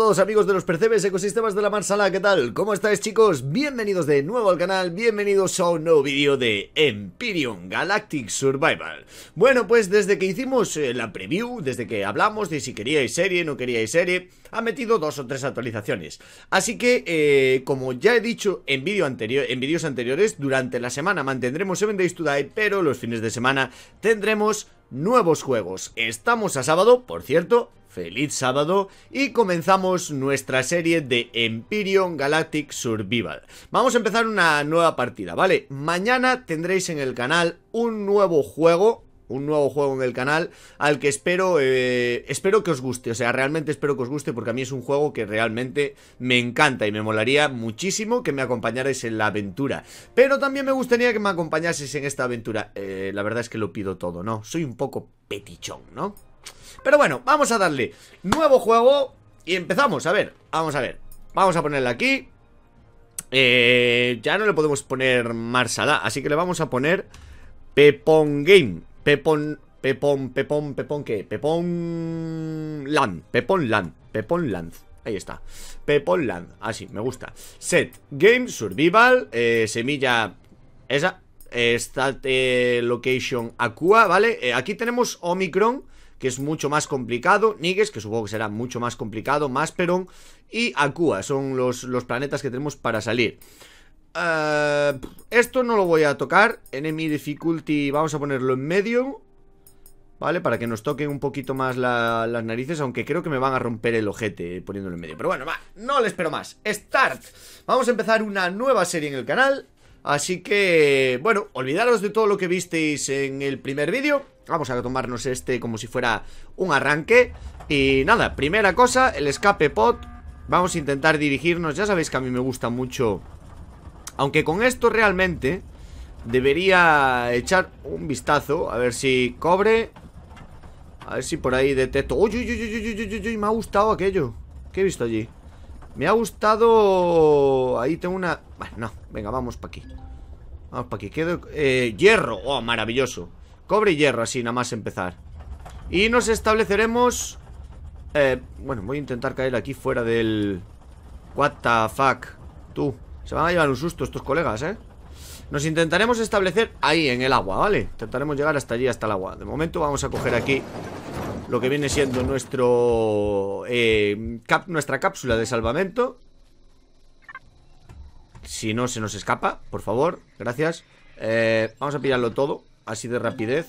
todos amigos de los Percebes Ecosistemas de la Marsala, ¿qué tal? ¿Cómo estáis chicos? Bienvenidos de nuevo al canal, bienvenidos a un nuevo vídeo de Empyrean Galactic Survival Bueno, pues desde que hicimos eh, la preview, desde que hablamos de si queríais serie, no queríais serie Ha metido dos o tres actualizaciones Así que, eh, como ya he dicho en vídeos anteriores, durante la semana mantendremos 7 Days to Die Pero los fines de semana tendremos nuevos juegos Estamos a sábado, por cierto, feliz sábado y comenzamos nuestra serie de Empyrean Galactic Survival. Vamos a empezar una nueva partida, ¿vale? Mañana tendréis en el canal un nuevo juego, un nuevo juego en el canal al que espero eh, espero que os guste, o sea, realmente espero que os guste porque a mí es un juego que realmente me encanta y me molaría muchísimo que me acompañarais en la aventura, pero también me gustaría que me acompañaseis en esta aventura. Eh, la verdad es que lo pido todo, ¿no? Soy un poco petichón, ¿no? Pero bueno, vamos a darle nuevo juego y empezamos. A ver, vamos a ver. Vamos a ponerle aquí. Eh, ya no le podemos poner Marsala, así que le vamos a poner Pepon Game. Pepon, Pepon, Pepon, Pepon, ¿qué? Pepon Land, Pepon Land, Pepon Land. Ahí está. Pepon Land, así, me gusta. Set, Game, Survival, eh, Semilla, esa, Start eh, Location Aqua, ¿vale? Eh, aquí tenemos Omicron, que es mucho más complicado, Nigues, que supongo que será mucho más complicado, Masperon y Aqua, son los, los planetas que tenemos para salir. Eh, esto no lo voy a tocar, Enemy Difficulty vamos a ponerlo en medio, ¿vale? Para que nos toquen un poquito más las narices, aunque creo que me van a romper el ojete poniéndolo en medio. Pero bueno, no le espero más. Start. Vamos a empezar una nueva serie en el canal Así que, bueno, olvidaros de todo lo que visteis en el primer vídeo Vamos a tomarnos este como si fuera un arranque Y nada, primera cosa, el escape pod Vamos a intentar dirigirnos, ya sabéis que a mí me gusta mucho Aunque con esto realmente debería echar un vistazo A ver si cobre A ver si por ahí detecto ¡Uy, uy, uy, uy, uy, Me ha gustado aquello ¿Qué he visto allí? Me ha gustado... Ahí tengo una... Bueno, no, venga, vamos para aquí Vamos para aquí, quedo... Eh, hierro, oh, maravilloso Cobre y hierro, así nada más empezar Y nos estableceremos eh, bueno, voy a intentar caer aquí fuera del... What the fuck Tú, se van a llevar un susto estos colegas, ¿eh? Nos intentaremos establecer ahí, en el agua, ¿vale? Intentaremos llegar hasta allí, hasta el agua De momento vamos a coger aquí lo que viene siendo nuestro eh, nuestra cápsula de salvamento. Si no se nos escapa, por favor, gracias. Eh, vamos a pillarlo todo, así de rapidez.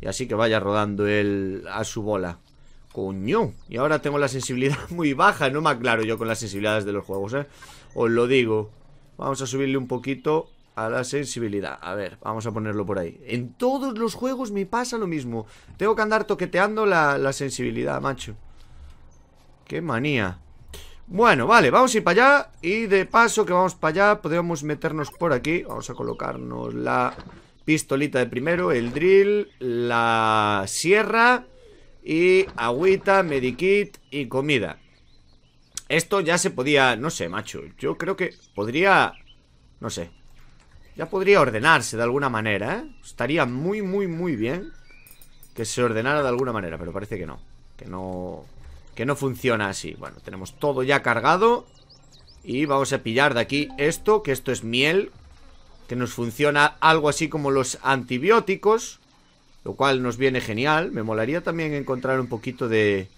Y así que vaya rodando él a su bola. Coño, y ahora tengo la sensibilidad muy baja. No me aclaro yo con las sensibilidades de los juegos, ¿eh? Os lo digo. Vamos a subirle un poquito a la sensibilidad. A ver, vamos a ponerlo por ahí. En todos los juegos me pasa lo mismo. Tengo que andar toqueteando la, sensibilidad, macho. Qué manía. Bueno, vale, vamos a ir para allá. Y de paso que vamos para allá, podemos meternos por aquí. Vamos a colocarnos la pistolita de primero, el drill, la sierra y agüita, medikit y comida. Esto ya se podía, no sé, macho. Yo creo que podría, no sé, ya podría ordenarse de alguna manera, ¿eh? Estaría muy, muy, muy bien que se ordenara de alguna manera, pero parece que no. Que no... Que no funciona así. Bueno, tenemos todo ya cargado. Y vamos a pillar de aquí esto, que esto es miel. Que nos funciona algo así como los antibióticos. Lo cual nos viene genial. Me molaría también encontrar un poquito de,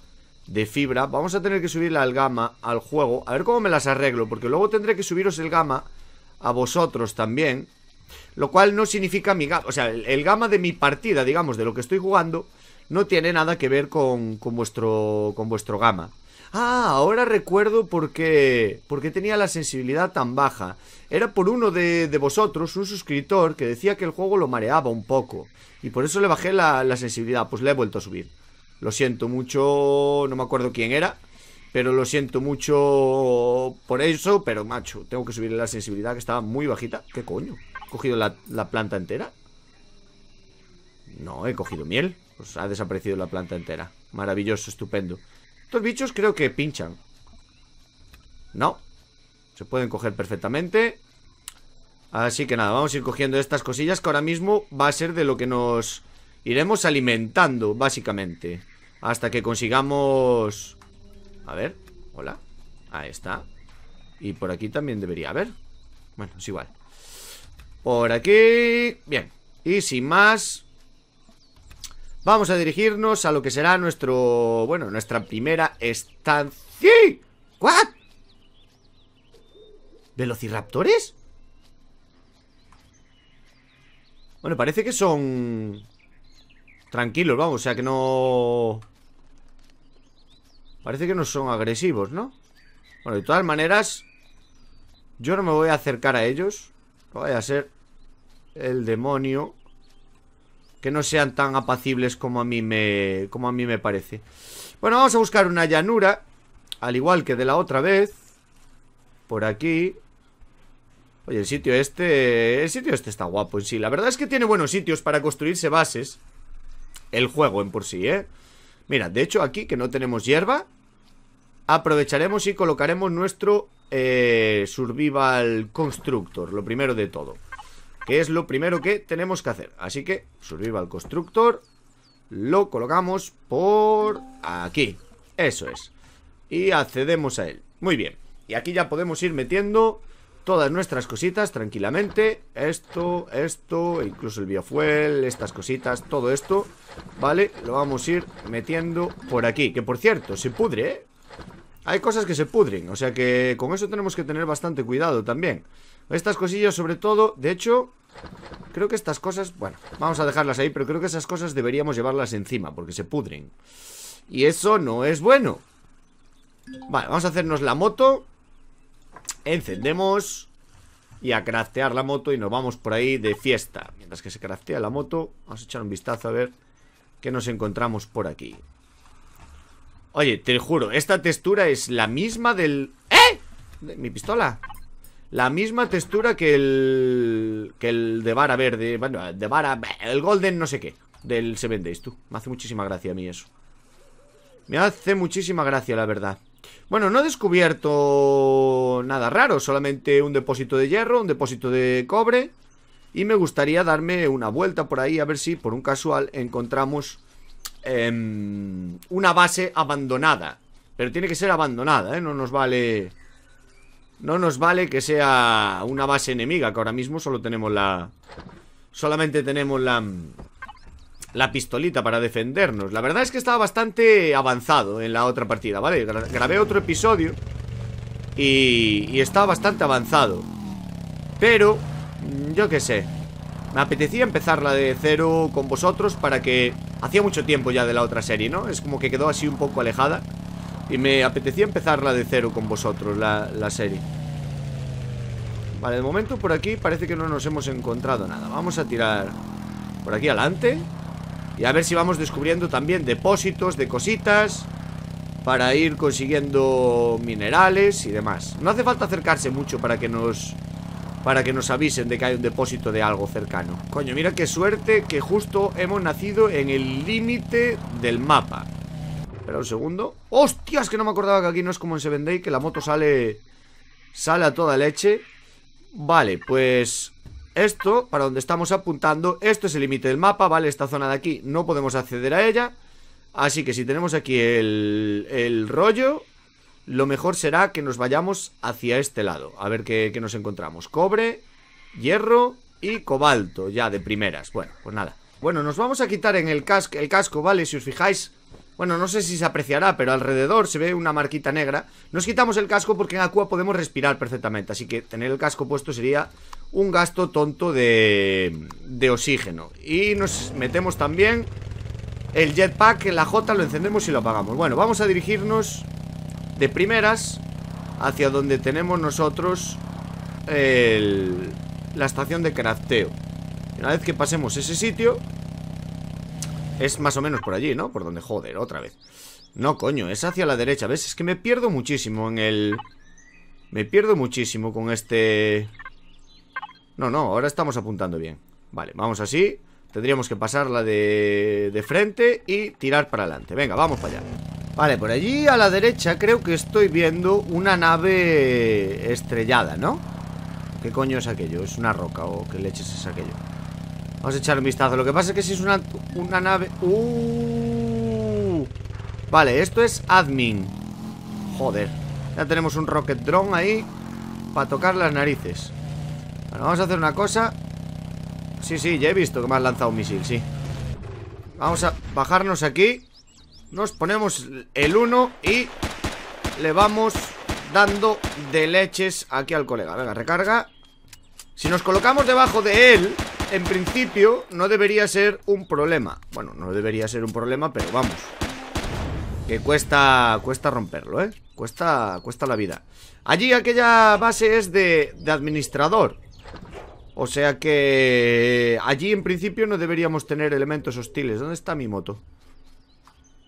de fibra. Vamos a tener que subirla al gama al juego. A ver cómo me las arreglo, porque luego tendré que subiros el gama a vosotros también. Lo cual no significa mi gama, o sea, el, gama de mi partida, digamos, de lo que estoy jugando, no tiene nada que ver con, con vuestro, con vuestro gama. Ah, ahora recuerdo por qué, por qué tenía la sensibilidad tan baja. Era por uno de, de, vosotros, un suscriptor, que decía que el juego lo mareaba un poco. Y por eso le bajé la, la sensibilidad, pues le he vuelto a subir. Lo siento mucho, no me acuerdo quién era, pero lo siento mucho por eso, pero macho, tengo que subirle la sensibilidad que estaba muy bajita. ¿Qué coño? ¿He cogido la, planta entera? No, he cogido miel. Pues ha desaparecido la planta entera. Maravilloso, estupendo. Estos bichos creo que pinchan. No. Se pueden coger perfectamente. Así que nada, vamos a ir cogiendo estas cosillas que ahora mismo va a ser de lo que nos iremos alimentando, básicamente. Hasta que consigamos a ver, hola. Ahí está. Y por aquí también debería haber. Bueno, es igual. Por aquí. Bien. Y sin más. Vamos a dirigirnos a lo que será nuestro... Bueno, nuestra primera estancia... ¿What? ¿Velociraptores? Bueno, parece que son... Tranquilos, vamos, o sea que no... Parece que no son agresivos, ¿no? Bueno, de todas maneras Yo no me voy a acercar a ellos No vaya a ser El demonio Que no sean tan apacibles como a mí me, como a mí me parece Bueno, vamos a buscar una llanura Al igual que de la otra vez Por aquí Oye, el sitio este... El sitio este está guapo en sí La verdad es que tiene buenos sitios para construirse bases El juego en por sí, ¿eh? Mira, de hecho aquí que no tenemos hierba, aprovecharemos y colocaremos nuestro eh, Survival Constructor, lo primero de todo. Que es lo primero que tenemos que hacer. Así que Survival Constructor lo colocamos por aquí. Eso es. Y accedemos a él. Muy bien. Y aquí ya podemos ir metiendo todas nuestras cositas tranquilamente. Esto, esto, incluso el biofuel, estas cositas, todo esto, ¿vale? Lo vamos a ir metiendo por aquí. Que por cierto, se pudre, ¿eh? Hay cosas que se pudren, o sea que con eso tenemos que tener bastante cuidado también. Estas cosillas sobre todo, de hecho, creo que estas cosas, bueno, vamos a dejarlas ahí, pero creo que esas cosas deberíamos llevarlas encima porque se pudren. Y eso no es bueno. Vale, vamos a hacernos la moto Encendemos y a craftear la moto y nos vamos por ahí de fiesta. Mientras que se craftea la moto, vamos a echar un vistazo a ver qué nos encontramos por aquí. Oye, te juro, esta textura es la misma del... ¡Eh! mi pistola. La misma textura que el... Que el de vara verde. Bueno, de vara... El golden no sé qué. Del Seven Days, tú. Me hace muchísima gracia a mí eso. Me hace muchísima gracia, la verdad. Bueno, no he descubierto nada raro, solamente un depósito de hierro, un depósito de cobre. Y me gustaría darme una vuelta por ahí a ver si por un casual encontramos em, una base abandonada. Pero tiene que ser abandonada, ¿eh? No nos vale... No nos vale que sea una base enemiga, que ahora mismo solo tenemos la... Solamente tenemos la la pistolita para defendernos La verdad es que estaba bastante avanzado en la otra partida, ¿vale? grabé otro episodio y, y estaba bastante avanzado Pero, yo qué sé Me apetecía empezarla de cero con vosotros para que... Hacía mucho tiempo ya de la otra serie, ¿no? Es como que quedó así un poco alejada Y me apetecía empezarla de cero con vosotros, la, la serie Vale, de momento por aquí parece que no nos hemos encontrado nada Vamos a tirar por aquí adelante y a ver si vamos descubriendo también depósitos de cositas Para ir consiguiendo minerales y demás No hace falta acercarse mucho para que nos... Para que nos avisen de que hay un depósito de algo cercano Coño, mira qué suerte que justo hemos nacido en el límite del mapa Espera un segundo ¡Hostias! Que no me acordaba que aquí no es como en Seven Day Que la moto sale... Sale a toda leche Vale, pues esto, para donde estamos apuntando, esto es el límite del mapa, ¿vale? Esta zona de aquí no podemos acceder a ella. Así que si tenemos aquí el, el rollo, lo mejor será que nos vayamos hacia este lado. A ver qué, nos encontramos. Cobre, hierro y cobalto, ya de primeras. Bueno, pues nada. Bueno, nos vamos a quitar en el, casco, el casco, ¿vale? Si os fijáis, bueno, no sé si se apreciará, pero alrededor se ve una marquita negra. Nos quitamos el casco porque en Aqua podemos respirar perfectamente, así que tener el casco puesto sería un gasto tonto de, de oxígeno. Y nos metemos también el jetpack la J, lo encendemos y lo apagamos. Bueno, vamos a dirigirnos de primeras hacia donde tenemos nosotros el, la estación de crafteo. Una vez que pasemos ese sitio, es más o menos por allí, ¿no? Por donde, joder, otra vez No, coño, es hacia la derecha, ¿ves? Es que me pierdo muchísimo en el... Me pierdo muchísimo con este... No, no, ahora estamos apuntando bien Vale, vamos así Tendríamos que pasarla de, de frente y tirar para adelante Venga, vamos para allá Vale, por allí a la derecha creo que estoy viendo una nave estrellada, ¿no? ¿Qué coño es aquello? ¿Es una roca o qué leches es aquello? Vamos a echar un vistazo Lo que pasa es que si es una, una nave ¡Uh! Vale, esto es admin Joder Ya tenemos un rocket drone ahí Para tocar las narices Bueno, vamos a hacer una cosa Sí, sí, ya he visto que me han lanzado un misil, sí Vamos a bajarnos aquí Nos ponemos el 1 Y le vamos dando de leches aquí al colega Venga, recarga Si nos colocamos debajo de él en principio, no debería ser un problema Bueno, no debería ser un problema, pero vamos Que cuesta, cuesta romperlo, ¿eh? Cuesta, cuesta la vida Allí aquella base es de, administrador O sea que... Eh, allí en principio no deberíamos tener elementos hostiles ¿Dónde está mi moto?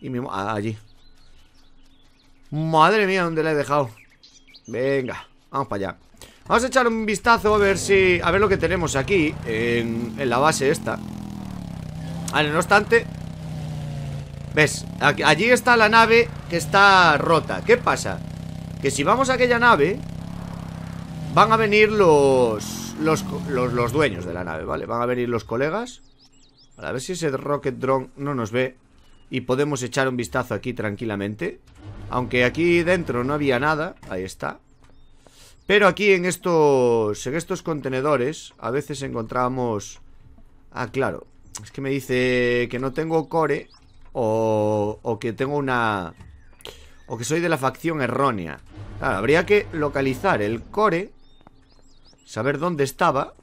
Y mi... Ah, allí Madre mía, ¿dónde la he dejado? Venga, vamos para allá Vamos a echar un vistazo a ver si... A ver lo que tenemos aquí en, la base esta Vale, no obstante ¿Ves? allí está la nave que está rota ¿Qué pasa? Que si vamos a aquella nave Van a venir los, los, los, los dueños de la nave, ¿vale? Van a venir los colegas a ver si ese rocket drone no nos ve Y podemos echar un vistazo aquí tranquilamente Aunque aquí dentro no había nada Ahí está pero aquí en estos, en estos contenedores a veces encontramos... Ah, claro. Es que me dice que no tengo core o, que tengo una... O que soy de la facción errónea. habría que localizar el core. Saber dónde estaba.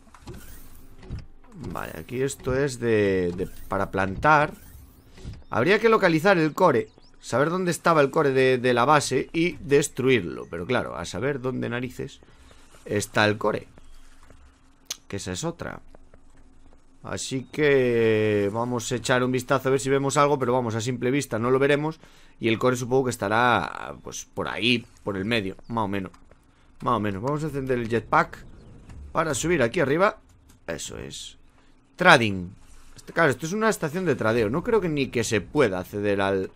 Vale, aquí esto es de para plantar. Habría que localizar el core saber dónde estaba el core de, la base y destruirlo. Pero claro, a saber dónde narices está el core. Que esa es otra. Así que vamos a echar un vistazo a ver si vemos algo, pero vamos, a simple vista no lo veremos. Y el core supongo que estará pues por ahí, por el medio, más o menos. Más o menos. Vamos a encender el jetpack para subir aquí arriba. Eso es. Trading. Este, claro, esto es una estación de tradeo. No creo que ni que se pueda acceder al,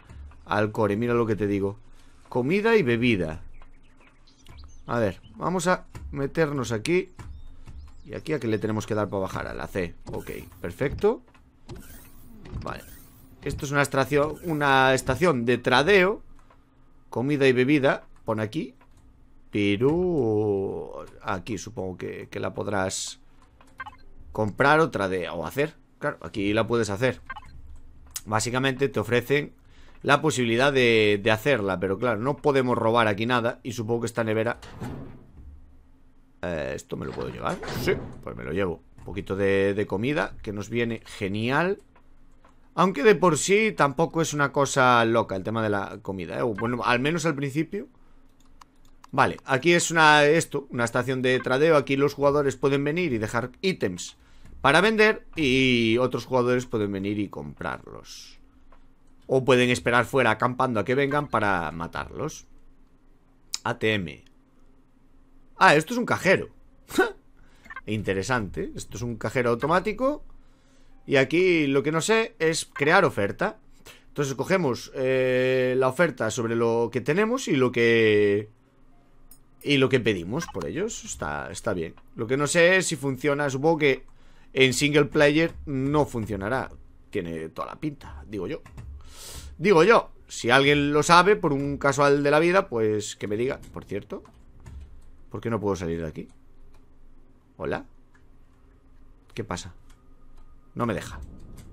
al core, mira lo que te digo. Comida y bebida. A ver, vamos a meternos aquí. ¿Y aquí a qué le tenemos que dar para bajar? A la C. Ok, perfecto. Vale. Esto es una estación, una estación de tradeo. Comida y bebida. Pon aquí. Perú Aquí supongo que, que la podrás comprar o tradear o hacer. Claro, aquí la puedes hacer. Básicamente te ofrecen la posibilidad de, hacerla. Pero claro, no podemos robar aquí nada. Y supongo que esta nevera... Eh, ¿Esto me lo puedo llevar? Sí, pues me lo llevo. Un poquito de, comida, que nos viene genial. Aunque de por sí tampoco es una cosa loca el tema de la comida. ¿eh? Bueno, al menos al principio. Vale, aquí es una, esto, una estación de tradeo. Aquí los jugadores pueden venir y dejar ítems para vender y otros jugadores pueden venir y comprarlos. O pueden esperar fuera acampando a que vengan para matarlos. ATM. Ah, esto es un cajero. Interesante. Esto es un cajero automático. Y aquí lo que no sé es crear oferta. Entonces cogemos eh, la oferta sobre lo que tenemos y lo que... Y lo que pedimos por ellos. Está, está bien. Lo que no sé es si funciona. Supongo que en single player no funcionará. Tiene toda la pinta, digo yo. Digo yo, si alguien lo sabe por un casual de la vida, pues que me diga. Por cierto, ¿por qué no puedo salir de aquí? ¿Hola? ¿Qué pasa? No me deja.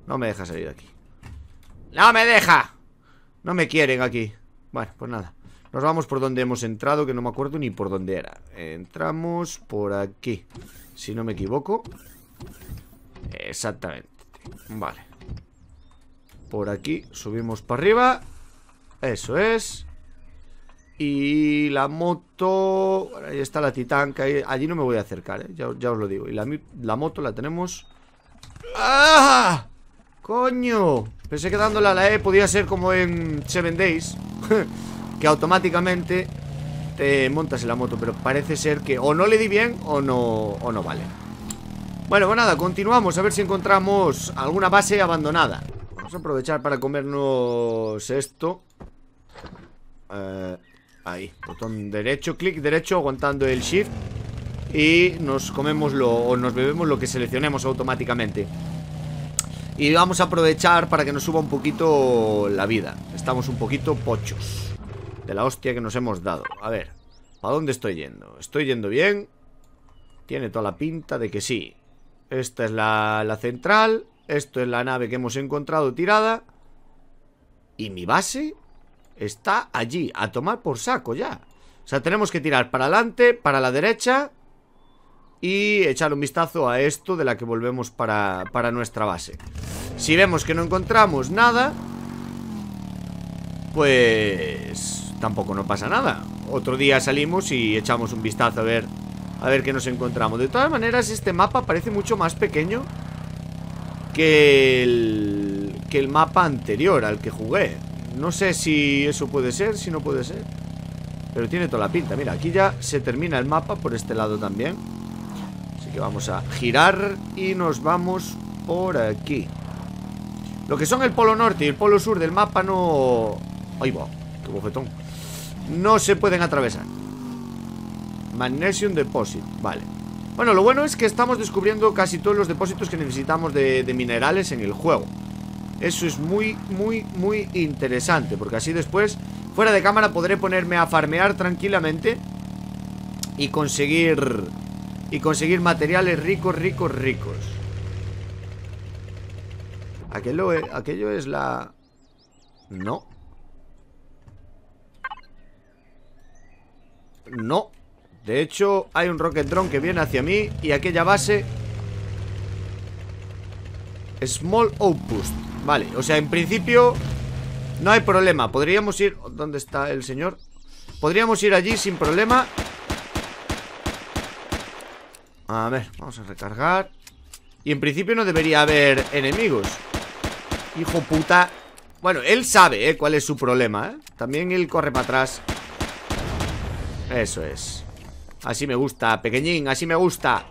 No me deja salir de aquí. ¡No me deja! No me quieren aquí. Bueno, pues nada. Nos vamos por donde hemos entrado, que no me acuerdo ni por dónde era. Entramos por aquí. Si no me equivoco. Exactamente. Vale. Por aquí, subimos para arriba Eso es Y la moto Ahí está la Titán Allí no me voy a acercar, ¿eh? ya, os lo digo Y la, moto la tenemos ¡Ah! ¡Coño! Pensé que dándola a la E podía ser como en Seven Days Que automáticamente te montas en la moto Pero parece ser que o no le di bien o no, o no vale Bueno, pues nada, continuamos a ver si encontramos alguna base abandonada Vamos a aprovechar para comernos esto. Eh, ahí, botón derecho, clic derecho, aguantando el shift. Y nos comemos lo, o nos bebemos lo que seleccionemos automáticamente. Y vamos a aprovechar para que nos suba un poquito la vida. Estamos un poquito pochos de la hostia que nos hemos dado. A ver, ¿a dónde estoy yendo? ¿Estoy yendo bien? Tiene toda la pinta de que sí. Esta es la, la central. Esto es la nave que hemos encontrado tirada. Y mi base está allí, a tomar por saco ya. O sea, tenemos que tirar para adelante, para la derecha y echar un vistazo a esto de la que volvemos para, nuestra base. Si vemos que no encontramos nada, pues tampoco no pasa nada. Otro día salimos y echamos un vistazo a ver, a ver qué nos encontramos. De todas maneras, este mapa parece mucho más pequeño que el, que el mapa anterior al que jugué. No sé si eso puede ser, si no puede ser. Pero tiene toda la pinta. Mira, aquí ya se termina el mapa por este lado también. Así que vamos a girar y nos vamos por aquí. Lo que son el polo norte y el polo sur del mapa no... ¡Ay, va! ¡Qué bofetón! No se pueden atravesar. Magnesium Deposit. Vale. Bueno, lo bueno es que estamos descubriendo casi todos los depósitos que necesitamos de, minerales en el juego. Eso es muy, muy, muy interesante Porque así después, fuera de cámara Podré ponerme a farmear tranquilamente Y conseguir Y conseguir materiales ricos, ricos, ricos aquello e, es la... No No de hecho, hay un rocket drone que viene hacia mí y aquella base... Small Outpost. Vale, o sea, en principio no hay problema. Podríamos ir... ¿Dónde está el señor? Podríamos ir allí sin problema. A ver, vamos a recargar. Y en principio no debería haber enemigos. Hijo puta. Bueno, él sabe, ¿eh? Cuál es su problema, ¿eh? También él corre para atrás. Eso es. Así me gusta, pequeñín, así me gusta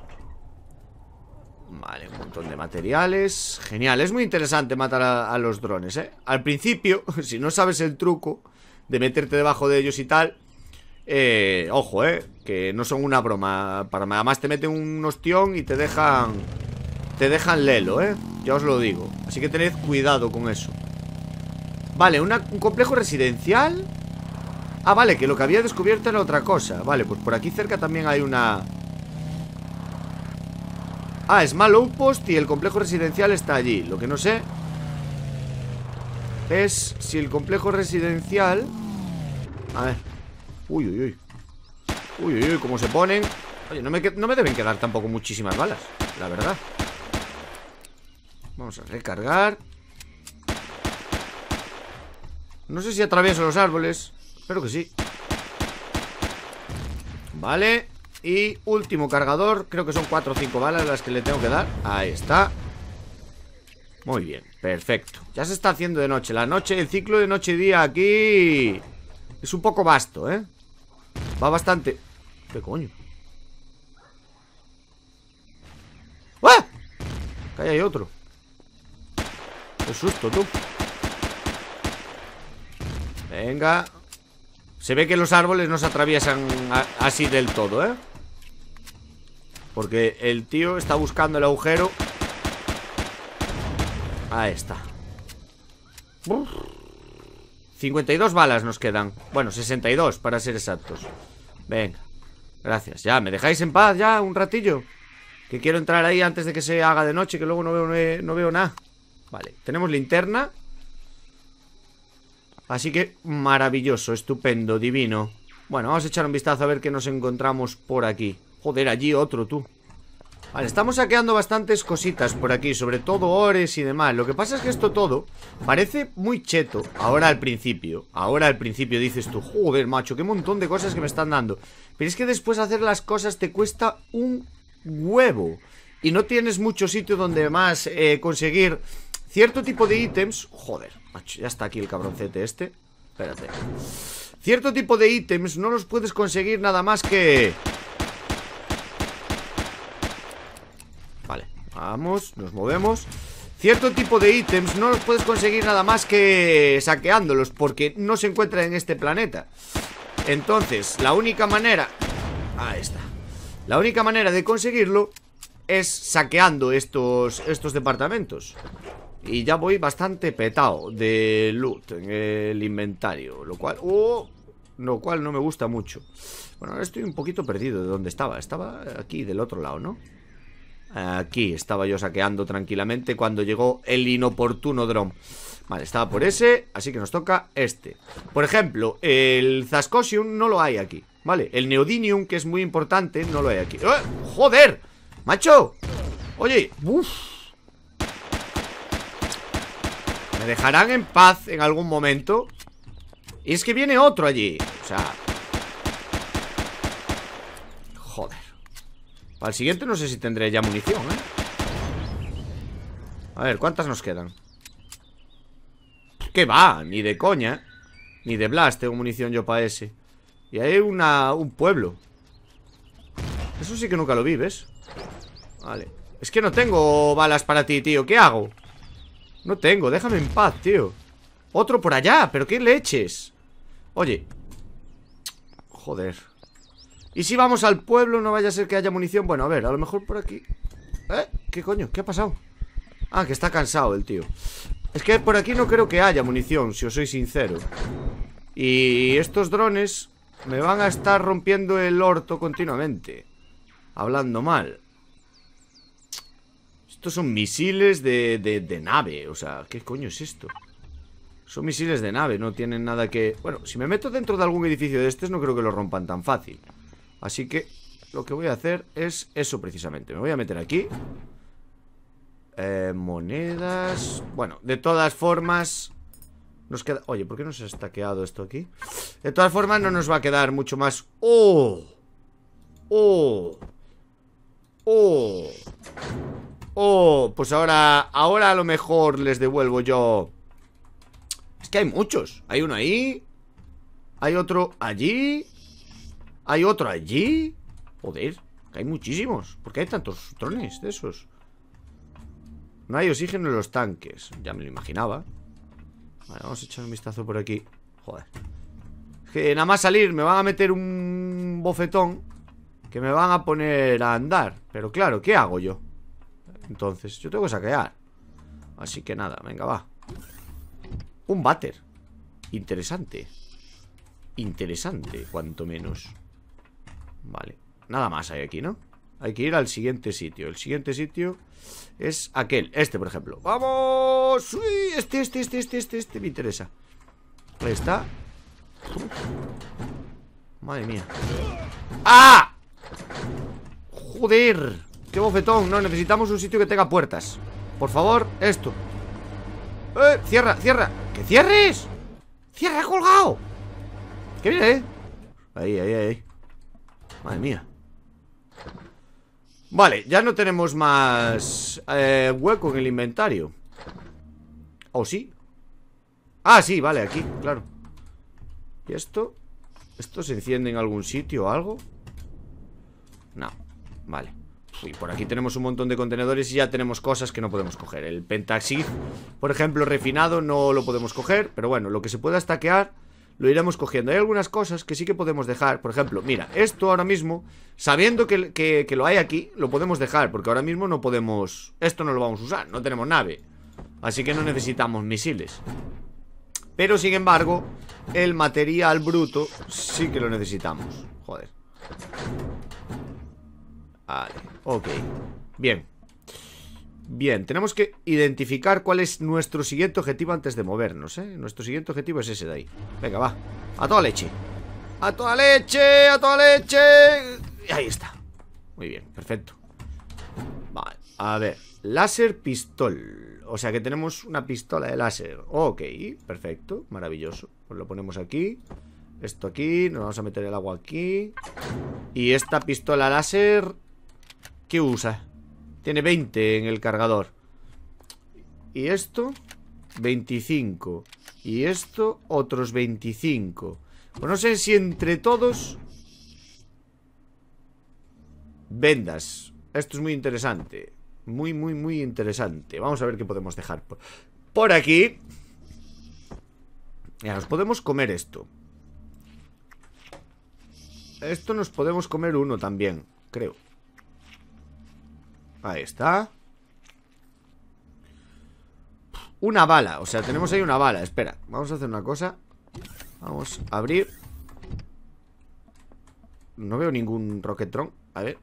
Vale, un montón de materiales Genial, es muy interesante matar a, los drones, ¿eh? Al principio, si no sabes el truco De meterte debajo de ellos y tal eh, Ojo, ¿eh? Que no son una broma Para más te meten un ostión y te dejan Te dejan lelo, ¿eh? Ya os lo digo Así que tened cuidado con eso Vale, un complejo residencial Ah, vale, que lo que había descubierto era otra cosa Vale, pues por aquí cerca también hay una... Ah, es un post y el complejo residencial está allí Lo que no sé Es si el complejo residencial A ver Uy, uy, uy Uy, uy, uy, cómo se ponen Oye, no me, no me deben quedar tampoco muchísimas balas La verdad Vamos a recargar No sé si atravieso los árboles Espero que sí Vale Y último cargador Creo que son 4 o 5 balas las que le tengo que dar Ahí está Muy bien, perfecto Ya se está haciendo de noche La noche, el ciclo de noche y día aquí Es un poco vasto, ¿eh? Va bastante ¿Qué coño? ¡Ah! hay otro Qué susto, tú Venga se ve que los árboles no se atraviesan así del todo, ¿eh? Porque el tío está buscando el agujero Ahí está 52 balas nos quedan Bueno, 62 para ser exactos Venga, gracias Ya, ¿me dejáis en paz ya un ratillo? Que quiero entrar ahí antes de que se haga de noche Que luego no veo, no veo nada Vale, tenemos linterna Así que maravilloso, estupendo, divino Bueno, vamos a echar un vistazo a ver qué nos encontramos por aquí Joder, allí otro, tú Vale, estamos saqueando bastantes cositas por aquí Sobre todo ores y demás Lo que pasa es que esto todo parece muy cheto Ahora al principio Ahora al principio dices tú Joder, macho, qué montón de cosas que me están dando Pero es que después hacer las cosas te cuesta un huevo Y no tienes mucho sitio donde más eh, conseguir cierto tipo de ítems Joder ya está aquí el cabroncete este Espérate Cierto tipo de ítems no los puedes conseguir nada más que... Vale, vamos, nos movemos Cierto tipo de ítems no los puedes conseguir nada más que saqueándolos Porque no se encuentran en este planeta Entonces, la única manera... Ahí está La única manera de conseguirlo es saqueando estos, estos departamentos y ya voy bastante petado de loot en el inventario. Lo cual... lo cual no me gusta mucho. Bueno, ahora estoy un poquito perdido de dónde estaba. Estaba aquí, del otro lado, ¿no? Aquí estaba yo saqueando tranquilamente cuando llegó el inoportuno dron. Vale, estaba por ese, así que nos toca este. Por ejemplo, el zaskosium no lo hay aquí, ¿vale? El Neodinium, que es muy importante, no lo hay aquí. ¡Eh! ¡Joder! ¡Macho! Oye, uff ¿Me dejarán en paz en algún momento? Y es que viene otro allí O sea Joder Para el siguiente no sé si tendré ya munición, ¿eh? A ver, ¿cuántas nos quedan? ¿Qué va? Ni de coña Ni de blast tengo munición yo para ese Y hay una, un pueblo Eso sí que nunca lo vives Vale Es que no tengo balas para ti, tío ¿Qué hago? No tengo, déjame en paz, tío Otro por allá, pero qué leches Oye Joder Y si vamos al pueblo, no vaya a ser que haya munición Bueno, a ver, a lo mejor por aquí ¿Eh? ¿Qué coño? ¿Qué ha pasado? Ah, que está cansado el tío Es que por aquí no creo que haya munición, si os soy sincero Y estos drones me van a estar rompiendo el orto continuamente Hablando mal estos son misiles de, nave. O sea, ¿qué coño es esto? Son misiles de nave, no tienen nada que... Bueno, si me meto dentro de algún edificio de estos no creo que lo rompan tan fácil Así que lo que voy a hacer es eso precisamente Me voy a meter aquí eh, Monedas... Bueno, de todas formas Nos queda... Oye, ¿por qué no se ha estaqueado esto aquí? De todas formas no nos va a quedar mucho más... ¡Oh! ¡Oh! ¡Oh! Oh, pues ahora, ahora a lo mejor les devuelvo yo Es que hay muchos Hay uno ahí Hay otro allí Hay otro allí Joder, que hay muchísimos ¿Por qué hay tantos drones de esos? No hay oxígeno en los tanques Ya me lo imaginaba Vale, vamos a echar un vistazo por aquí Joder que nada más salir me van a meter un bofetón Que me van a poner a andar Pero claro, ¿qué hago yo? Entonces, yo tengo que saquear Así que nada, venga, va Un váter Interesante Interesante, cuanto menos Vale, nada más hay aquí, ¿no? Hay que ir al siguiente sitio El siguiente sitio es aquel Este, por ejemplo ¡Vamos! ¡Sí! Este, este, este, este, este, este me interesa Ahí está Madre mía ¡Ah! ¡Joder! ¡Qué bofetón! No, necesitamos un sitio que tenga puertas Por favor, esto ¡Eh! ¡Cierra, cierra! ¡Que cierres! ¡Cierra, colgado! ¿Qué bien, eh! Ahí, ahí, ahí Madre mía Vale, ya no tenemos más eh, hueco en el inventario ¿O sí? Ah, sí, vale, aquí, claro ¿Y esto? ¿Esto se enciende en algún sitio o algo? No, vale y por aquí tenemos un montón de contenedores y ya tenemos cosas que no podemos coger. El pentaxid, por ejemplo, refinado, no lo podemos coger. Pero bueno, lo que se pueda estaquear lo iremos cogiendo. Hay algunas cosas que sí que podemos dejar. Por ejemplo, mira, esto ahora mismo, sabiendo que, que, lo hay aquí, lo podemos dejar. Porque ahora mismo no podemos... Esto no lo vamos a usar, no tenemos nave. Así que no necesitamos misiles. Pero, sin embargo, el material bruto sí que lo necesitamos. Joder. Vale, ok. Bien. Bien, tenemos que identificar cuál es nuestro siguiente objetivo antes de movernos, ¿eh? Nuestro siguiente objetivo es ese de ahí. Venga, va. A toda leche. A toda leche, a toda leche. Y Ahí está. Muy bien, perfecto. Vale, a ver. Láser pistol. O sea que tenemos una pistola de láser. Ok, perfecto, maravilloso. Pues lo ponemos aquí. Esto aquí, nos vamos a meter el agua aquí. Y esta pistola láser ¿Qué usa? Tiene 20 en el cargador. Y esto, 25. Y esto, otros 25. Pues no sé si entre todos... Vendas. Esto es muy interesante. Muy, muy, muy interesante. Vamos a ver qué podemos dejar por aquí. Ya, nos podemos comer esto. Esto nos podemos comer uno también, creo. Ahí está Una bala, o sea, tenemos ahí una bala Espera, vamos a hacer una cosa Vamos a abrir No veo ningún Rocketron A ver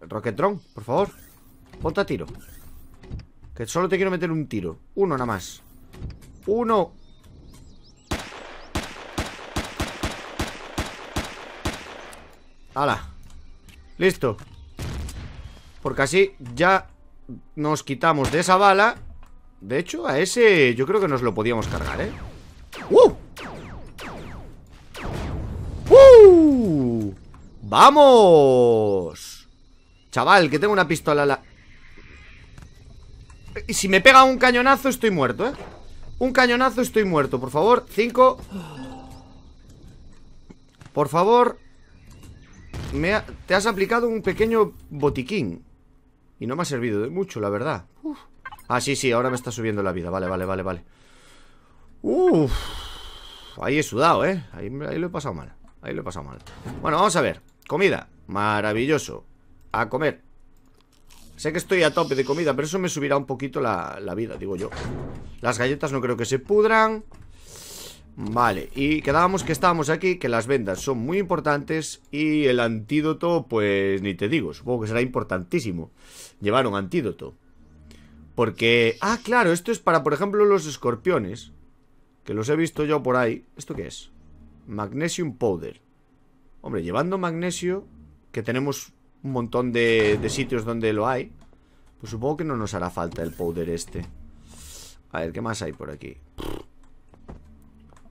Rocketron, por favor Ponte a tiro Que solo te quiero meter un tiro Uno nada más Uno ¡Hala! Listo porque así ya nos quitamos de esa bala De hecho, a ese yo creo que nos lo podíamos cargar, ¿eh? ¡Uh! ¡Uh! ¡Vamos! Chaval, que tengo una pistola a Si me pega un cañonazo estoy muerto, ¿eh? Un cañonazo estoy muerto, por favor Cinco Por favor Te has aplicado un pequeño botiquín y no me ha servido de mucho, la verdad Ah, sí, sí, ahora me está subiendo la vida Vale, vale, vale, vale Ahí he sudado, ¿eh? Ahí, lo he pasado mal Ahí lo he pasado mal Bueno, vamos a ver Comida Maravilloso A comer Sé que estoy a tope de comida Pero eso me subirá un poquito la, la vida, digo yo Las galletas no creo que se pudran Vale, y quedábamos que estábamos aquí, que las vendas son muy importantes y el antídoto, pues ni te digo, supongo que será importantísimo. Llevar un antídoto. Porque... Ah, claro, esto es para, por ejemplo, los escorpiones. Que los he visto yo por ahí. ¿Esto qué es? Magnesium powder. Hombre, llevando magnesio, que tenemos un montón de, sitios donde lo hay, pues supongo que no nos hará falta el powder este. A ver, ¿qué más hay por aquí?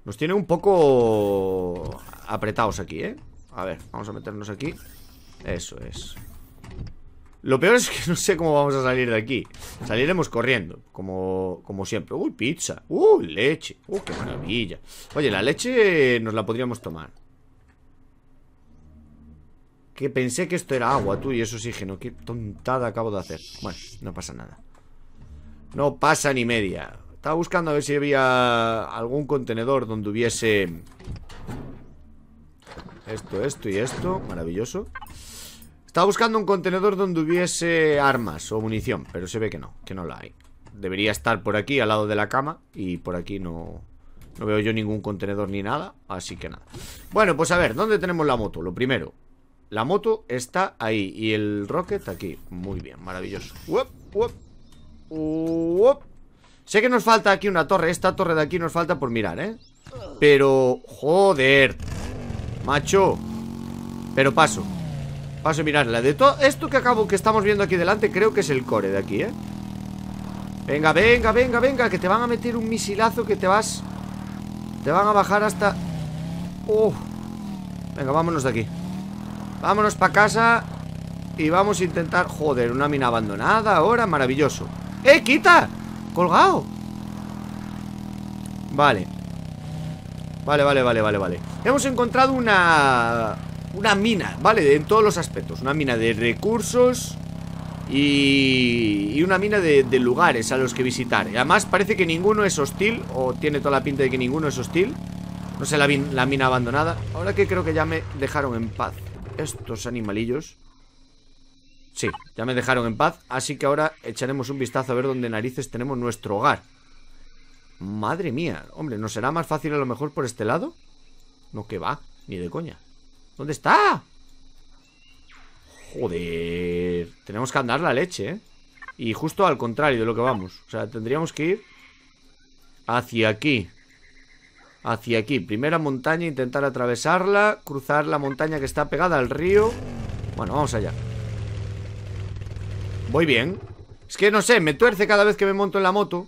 Nos tiene un poco apretados aquí, ¿eh? A ver, vamos a meternos aquí Eso es Lo peor es que no sé cómo vamos a salir de aquí Saliremos corriendo Como, como siempre Uy, pizza Uy, leche Uy, qué maravilla Oye, la leche nos la podríamos tomar Que pensé que esto era agua, tú, y es oxígeno Qué tontada acabo de hacer Bueno, no pasa nada No pasa ni media estaba buscando a ver si había algún contenedor donde hubiese... Esto, esto y esto. Maravilloso. Estaba buscando un contenedor donde hubiese armas o munición, pero se ve que no, que no la hay. Debería estar por aquí, al lado de la cama, y por aquí no, no veo yo ningún contenedor ni nada, así que nada. Bueno, pues a ver, ¿dónde tenemos la moto? Lo primero, la moto está ahí y el rocket aquí. Muy bien, maravilloso. Uop, uop, uop. Sé que nos falta aquí una torre Esta torre de aquí nos falta por mirar, ¿eh? Pero, joder Macho Pero paso Paso a mirarla De todo esto que acabo que estamos viendo aquí delante Creo que es el core de aquí, ¿eh? Venga, venga, venga, venga Que te van a meter un misilazo que te vas Te van a bajar hasta Oh Venga, vámonos de aquí Vámonos para casa Y vamos a intentar Joder, una mina abandonada ahora Maravilloso ¡Eh, quita! Colgado Vale Vale, vale, vale, vale, vale Hemos encontrado una... Una mina, ¿vale? En todos los aspectos Una mina de recursos Y... y una mina de, lugares a los que visitar Además parece que ninguno es hostil O tiene toda la pinta de que ninguno es hostil No sé, la, la mina abandonada Ahora que creo que ya me dejaron en paz Estos animalillos Sí, ya me dejaron en paz, así que ahora echaremos un vistazo a ver dónde narices tenemos nuestro hogar. Madre mía, hombre, ¿no será más fácil a lo mejor por este lado? No, que va, ni de coña. ¿Dónde está? Joder, tenemos que andar la leche, ¿eh? Y justo al contrario de lo que vamos. O sea, tendríamos que ir hacia aquí. Hacia aquí. Primera montaña, intentar atravesarla, cruzar la montaña que está pegada al río. Bueno, vamos allá. Voy bien. Es que no sé, me tuerce cada vez que me monto en la moto.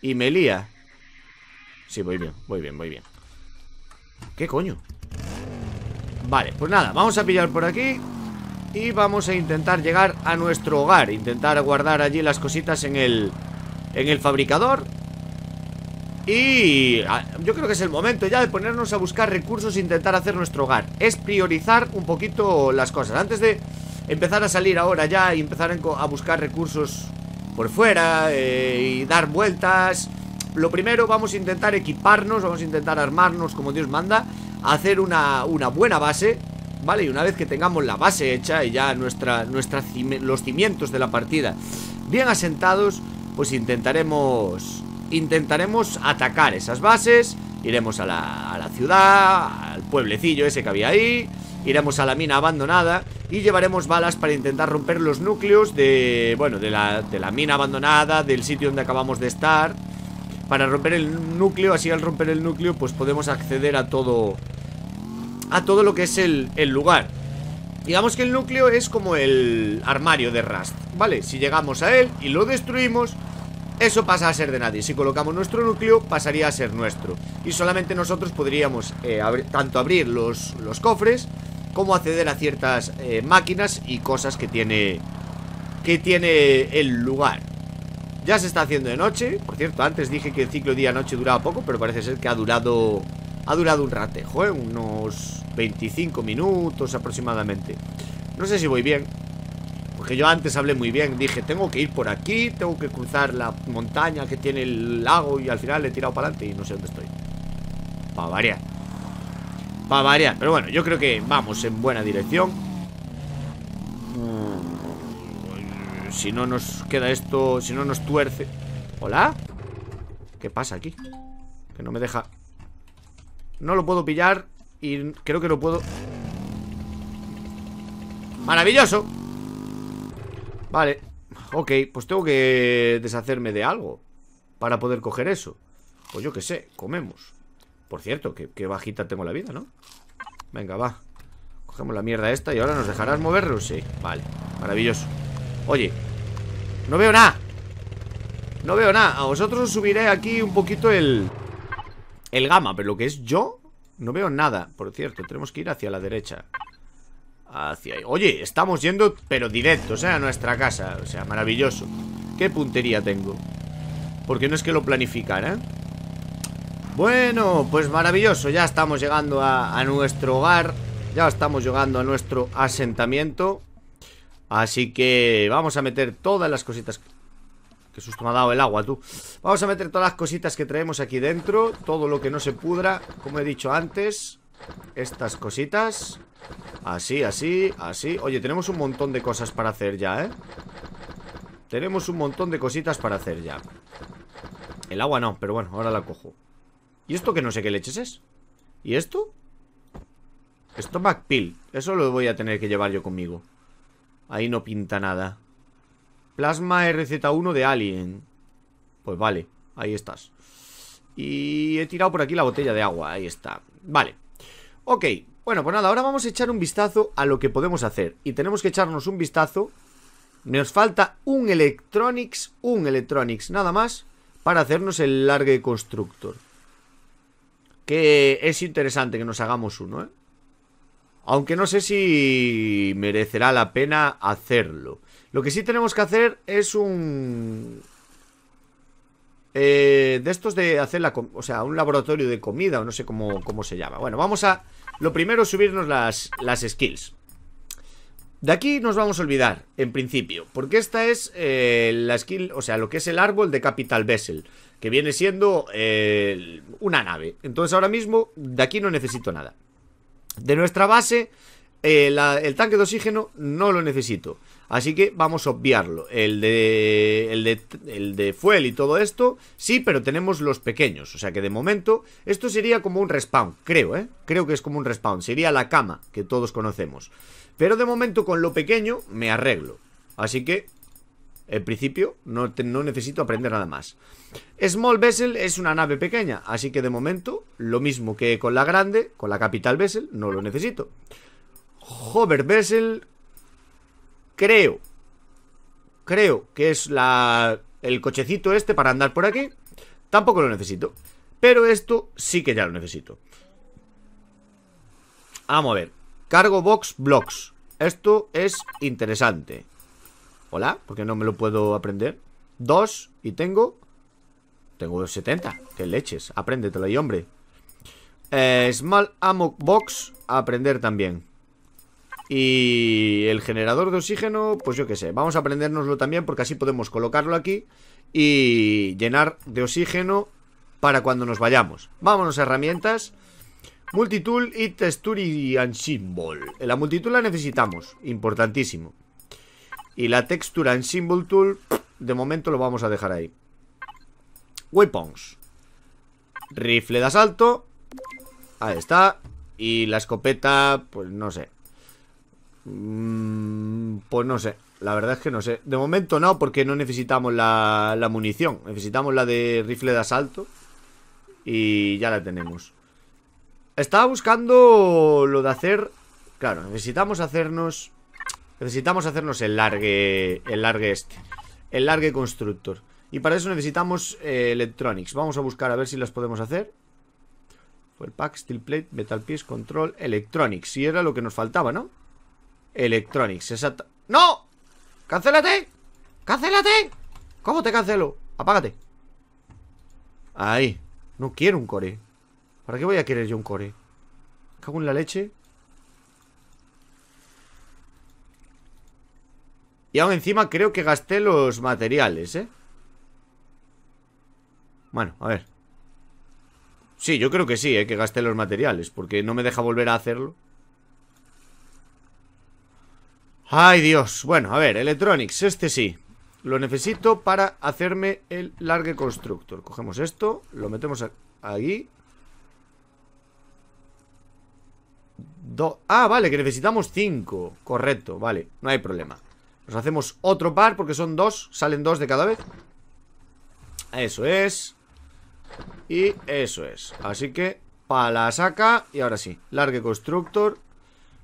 Y me lía. Sí, voy bien, voy bien, voy bien. ¿Qué coño? Vale, pues nada, vamos a pillar por aquí Y vamos a intentar llegar a nuestro hogar Intentar guardar allí las cositas en el, en el fabricador Y ah, yo creo que es el momento ya de ponernos a buscar recursos e intentar hacer nuestro hogar Es priorizar un poquito las cosas Antes de empezar a salir ahora ya y empezar a buscar recursos por fuera eh, y dar vueltas. Lo primero, vamos a intentar equiparnos, vamos a intentar armarnos como Dios manda, hacer una, buena base, ¿vale? Y una vez que tengamos la base hecha y ya nuestra, nuestra los cimientos de la partida bien asentados, pues intentaremos, intentaremos atacar esas bases, iremos a la, a la ciudad, al pueblecillo ese que había ahí, iremos a la mina abandonada y llevaremos balas para intentar romper los núcleos de, bueno, de la, mina abandonada, del sitio donde acabamos de estar. Para romper el núcleo, así al romper el núcleo, pues podemos acceder a todo, a todo lo que es el, lugar. Digamos que el núcleo es como el armario de Rust, ¿vale? Si llegamos a él y lo destruimos, eso pasa a ser de nadie. Si colocamos nuestro núcleo, pasaría a ser nuestro. Y solamente nosotros podríamos eh, tanto abrir los, los cofres cómo acceder a ciertas eh, máquinas y cosas que tiene que tiene el lugar. Ya se está haciendo de noche, por cierto, antes dije que el ciclo día-noche duraba poco, pero parece ser que ha durado ha durado un rato, joder, ¿eh? unos 25 minutos aproximadamente. No sé si voy bien, porque yo antes hablé muy bien, dije, tengo que ir por aquí, tengo que cruzar la montaña que tiene el lago y al final le he tirado para adelante y no sé dónde estoy. Para variar. Para variar, pero bueno, yo creo que vamos en buena dirección mm, Si no nos queda esto Si no nos tuerce ¿Hola? ¿Qué pasa aquí? Que no me deja No lo puedo pillar Y creo que lo puedo ¡Maravilloso! Vale Ok, pues tengo que deshacerme de algo Para poder coger eso o pues yo qué sé, comemos por cierto, que, bajita tengo la vida, ¿no? Venga, va Cogemos la mierda esta y ahora nos dejarás movernos Sí, vale, maravilloso Oye, no veo nada No veo nada A vosotros os subiré aquí un poquito el El gama, pero lo que es yo No veo nada, por cierto, tenemos que ir hacia la derecha Hacia Oye, estamos yendo, pero directo O sea, a nuestra casa, o sea, maravilloso Qué puntería tengo Porque no es que lo planificara, ¿eh? Bueno, pues maravilloso, ya estamos llegando a, nuestro hogar Ya estamos llegando a nuestro asentamiento Así que vamos a meter todas las cositas que susto me ha dado el agua, tú Vamos a meter todas las cositas que traemos aquí dentro Todo lo que no se pudra, como he dicho antes Estas cositas Así, así, así Oye, tenemos un montón de cosas para hacer ya, ¿eh? Tenemos un montón de cositas para hacer ya El agua no, pero bueno, ahora la cojo ¿Y esto que no sé qué leches es? ¿Y esto? Stomach pill. Eso lo voy a tener que llevar yo conmigo. Ahí no pinta nada. Plasma RZ1 de Alien. Pues vale, ahí estás. Y he tirado por aquí la botella de agua. Ahí está. Vale. Ok. Bueno, pues nada, ahora vamos a echar un vistazo a lo que podemos hacer. Y tenemos que echarnos un vistazo. Nos falta un Electronics, un Electronics nada más, para hacernos el largue constructor que es interesante que nos hagamos uno, ¿eh? Aunque no sé si merecerá la pena hacerlo. Lo que sí tenemos que hacer es un... Eh, de estos de hacer la... O sea, un laboratorio de comida o no sé cómo, cómo se llama. Bueno, vamos a... Lo primero subirnos las, las skills. De aquí nos vamos a olvidar, en principio, porque esta es eh, la skill, o sea, lo que es el árbol de Capital Vessel, que viene siendo eh, una nave. Entonces ahora mismo de aquí no necesito nada. De nuestra base, eh, el tanque de oxígeno no lo necesito. Así que vamos a obviarlo. El de, el de, fuel y todo esto, sí, pero tenemos los pequeños. O sea que de momento esto sería como un respawn, creo, ¿eh? Creo que es como un respawn. Sería la cama que todos conocemos. Pero de momento con lo pequeño me arreglo. Así que, en principio, no, no necesito aprender nada más. Small Vessel es una nave pequeña, así que de momento, lo mismo que con la grande, con la Capital Vessel, no lo necesito. Hover Vessel, creo, creo que es la, el cochecito este para andar por aquí. Tampoco lo necesito. Pero esto sí que ya lo necesito. Vamos a ver. Cargo box blocks. Esto es interesante. Hola, porque no me lo puedo aprender. Dos y tengo... Tengo 70. Qué leches. Apréndetelo ahí, hombre. Eh, small ammo box. aprender también. Y el generador de oxígeno, pues yo qué sé, vamos a prendérnoslo también porque así podemos colocarlo aquí y llenar de oxígeno para cuando nos vayamos. Vámonos a herramientas. Multitool y Texture and Symbol. La multitool la necesitamos, importantísimo. Y la Texture and Symbol Tool, de momento lo vamos a dejar ahí. Weapons. Rifle de asalto. Ahí está. Y la escopeta, pues no sé. Mm, pues no sé, la verdad es que no sé. De momento no, porque no necesitamos la, munición. Necesitamos la de rifle de asalto. Y ya la tenemos. Estaba buscando lo de hacer... Claro, necesitamos hacernos... Necesitamos hacernos el largue... El largue este. El largue constructor. Y para eso necesitamos eh, electronics. Vamos a buscar a ver si las podemos hacer. Fue el pack, steel plate, metal piece, control, electronics. Si era lo que nos faltaba, ¿no? Electronics, exacto ¡No! ¡Cancélate! ¡Cancélate! ¿Cómo te cancelo? Apágate. Ahí. No quiero un core. ¿Para qué voy a querer yo un core? Cago en la leche. Y aún encima creo que gasté los materiales, ¿eh? Bueno, a ver. Sí, yo creo que sí, ¿eh? Que gasté los materiales, porque no me deja volver a hacerlo. Ay, Dios. Bueno, a ver, Electronics, este sí. Lo necesito para hacerme el Largue Constructor. Cogemos esto, lo metemos aquí. ah, vale, que necesitamos 5 Correcto, vale, no hay problema Nos hacemos otro par porque son dos Salen dos de cada vez Eso es Y eso es Así que, para la saca Y ahora sí, largue constructor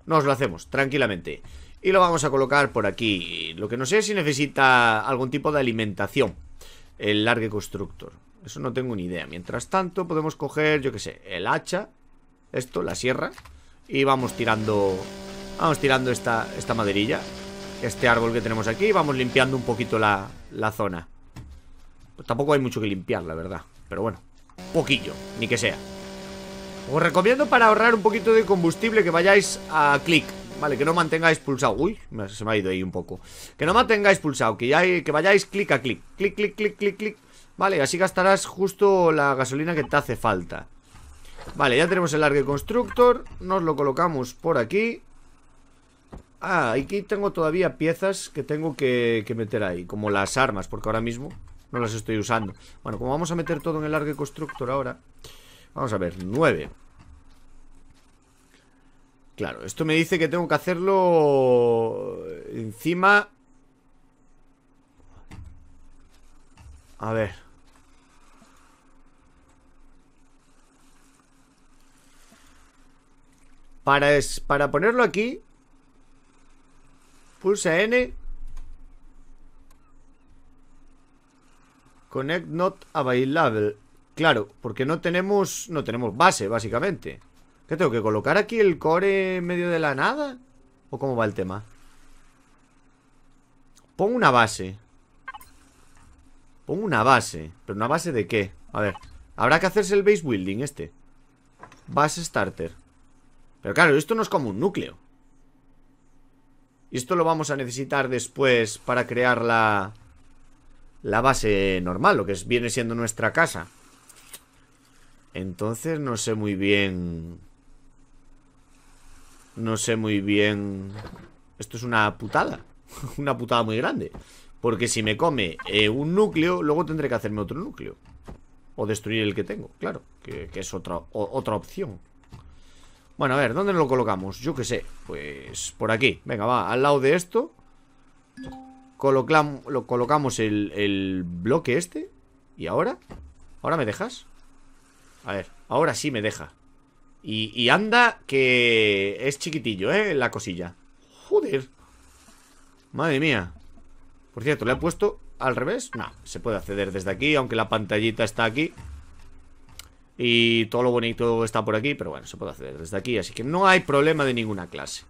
Nos lo hacemos, tranquilamente y lo vamos a colocar por aquí. Lo que no sé es si necesita algún tipo de alimentación. El Large constructor. Eso no tengo ni idea. Mientras tanto podemos coger, yo qué sé, el hacha. Esto, la sierra. Y vamos tirando... Vamos tirando esta, maderilla. Este árbol que tenemos aquí. Y vamos limpiando un poquito la, zona. Pues tampoco hay mucho que limpiar, la verdad. Pero bueno. Poquillo, ni que sea. Os recomiendo para ahorrar un poquito de combustible que vayáis a click Vale, que no mantengáis pulsado Uy, se me ha ido ahí un poco Que no mantengáis pulsado, que, ya, que vayáis clic a clic Clic, clic, clic, clic, clic Vale, así gastarás justo la gasolina que te hace falta Vale, ya tenemos el largue Constructor Nos lo colocamos por aquí Ah, aquí tengo todavía piezas que tengo que, meter ahí Como las armas, porque ahora mismo no las estoy usando Bueno, como vamos a meter todo en el largue Constructor ahora Vamos a ver, nueve. Claro, esto me dice que tengo que hacerlo encima. A ver. Para, es, para ponerlo aquí, pulsa N. Connect not available. Claro, porque no tenemos, no tenemos base, básicamente. ¿Qué tengo que colocar aquí el core en medio de la nada? ¿O cómo va el tema? Pongo una base Pongo una base ¿Pero una base de qué? A ver Habrá que hacerse el base building este Base starter Pero claro, esto no es como un núcleo Y esto lo vamos a necesitar después Para crear la La base normal Lo que viene siendo nuestra casa Entonces no sé muy bien no sé muy bien... Esto es una putada. una putada muy grande. Porque si me come eh, un núcleo, luego tendré que hacerme otro núcleo. O destruir el que tengo, claro. Que, es otra, otra opción. Bueno, a ver, ¿dónde lo colocamos? Yo qué sé. Pues por aquí. Venga, va, al lado de esto. lo, colocamos el, el bloque este. ¿Y ahora? ¿Ahora me dejas? A ver, ahora sí me deja. Y, anda que es chiquitillo, ¿eh? La cosilla. Joder. Madre mía. Por cierto, ¿le he puesto al revés? No, se puede acceder desde aquí, aunque la pantallita está aquí. Y todo lo bonito está por aquí, pero bueno, se puede acceder desde aquí, así que no hay problema de ninguna clase.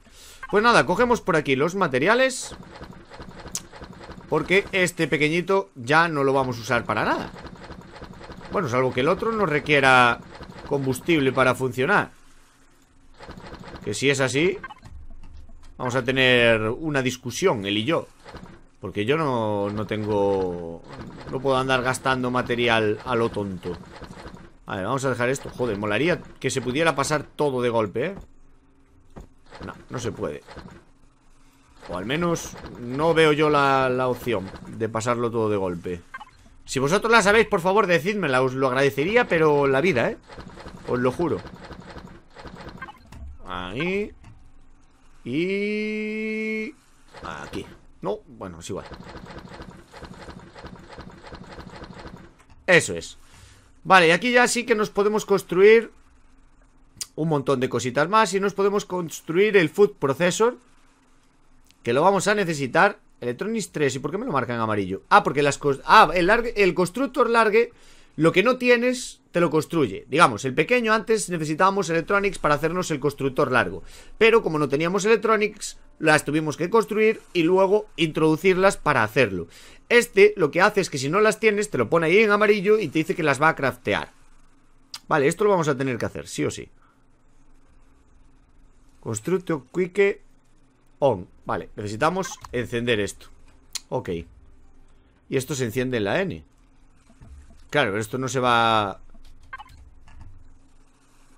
Pues nada, cogemos por aquí los materiales. Porque este pequeñito ya no lo vamos a usar para nada. Bueno, salvo que el otro nos requiera combustible para funcionar Que si es así Vamos a tener una discusión, él y yo Porque yo no, no tengo... No puedo andar gastando material a lo tonto A ver, vamos a dejar esto Joder, molaría que se pudiera pasar todo de golpe, ¿eh? No, no se puede O al menos no veo yo la, la opción de pasarlo todo de golpe si vosotros la sabéis, por favor, decídmela Os lo agradecería, pero la vida, ¿eh? Os lo juro Ahí Y... Aquí No, bueno, es igual Eso es Vale, y aquí ya sí que nos podemos construir un montón de cositas más y nos podemos construir el food processor que lo vamos a necesitar Electronics 3, ¿y por qué me lo marca en amarillo? Ah, porque las ah, el, el constructor largue, lo que no tienes, te lo construye. Digamos, el pequeño antes necesitábamos Electronics para hacernos el constructor largo. Pero como no teníamos Electronics, las tuvimos que construir y luego introducirlas para hacerlo. Este lo que hace es que si no las tienes, te lo pone ahí en amarillo y te dice que las va a craftear. Vale, esto lo vamos a tener que hacer, sí o sí. Constructo quique Vale, necesitamos encender esto. Ok. Y esto se enciende en la N. Claro, esto no se va...